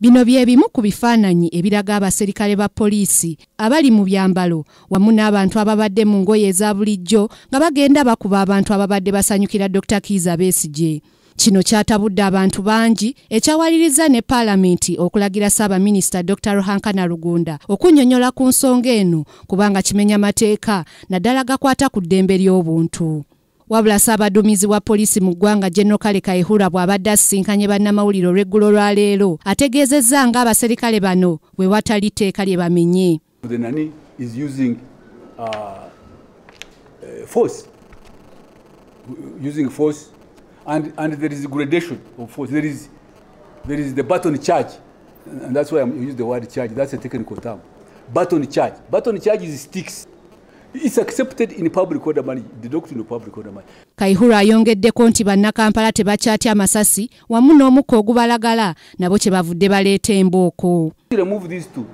bino byebimu ku bifaananyi ebiraga abaserikale ba poliisi abali mu byambalo wamu n'abantu ababadde mu ngoye eza bulijjo nga bagenda bakuba abantu ababadde basanyukira dr kiiza besigye kino kyatabudde abantu bangi ekyawaliriza ne paalamenti okulagira saabaminisita dr ruhankana lugunda okunnyonnyola ku nsonga eno kubanga kimenya mateeka naddala gakwata ku ddembe ly'obuntu wabula ssaabaduumizi wa poliisi mu ggwanga genero kale kaihura bw'abadde asisinkanye bannamawulire olw'eggulo lwa leero ategeezezza nga abaserikale bano bwe watali tteeka lye bamenye using charge and baton charge baton charge is sticks It's accepted in public order money, the doctrine of public order money. Kaihura yonge deko ntiba nakampala tebachati ya masasi, wamuno omuko ogubala gala na boche bavudeba lete mboko. You remove these two,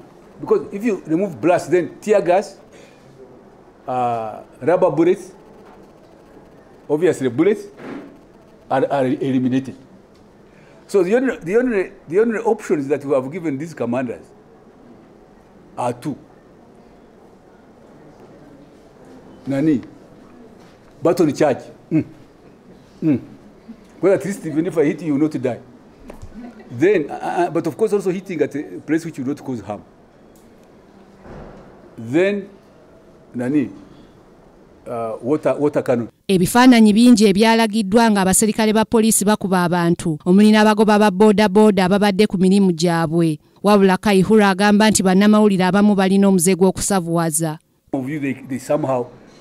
because if you remove blast, then tear gas, uh, rubber bullets, obviously bullets, are, are eliminated. So the only, the, only, the only options that we have given these commanders are two. nani button charge mm. Mm. well at least even if i hit you will not die then uh, uh, uh, but of course also hitting at a place which will not cause harm then nani uh, ebifaananyi bingi ebyalagiddwa ng'abaserikale ba poliisi bakuba abantu omuli n'abagoba ba boodabooda ababadde ku mirimu gyabwe wabula kaihura agamba nti bannamawulire abamu balina omuze gw'okusavuwaza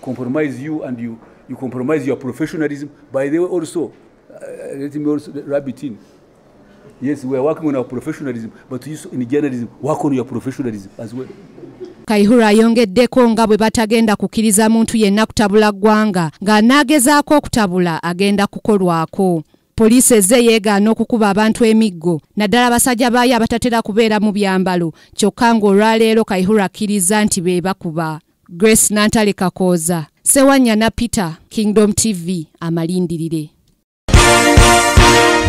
compromise you and you, you compromise your professionalism. By the way, also, uh, let me also rub it in. Yes, we are working on our professionalism, but you in journalism, work on your professionalism as well. Kaihura ayongeddeko nga bwe batagenda kukkiriza muntu yenna kutabula ggwanga ng'anaagezaako okutabula agenda kukolwako poliisi ezze yeegaana okukuba abantu emiggo naddala abasajja baayo abatatera kubeera mu byambalo kyokka ng'olwaleero kaihura akkiriza nti be bakuba grace nantale kakooza sewanya na peter kingdom tv amalindirire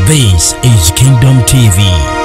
This is Kingdom TV.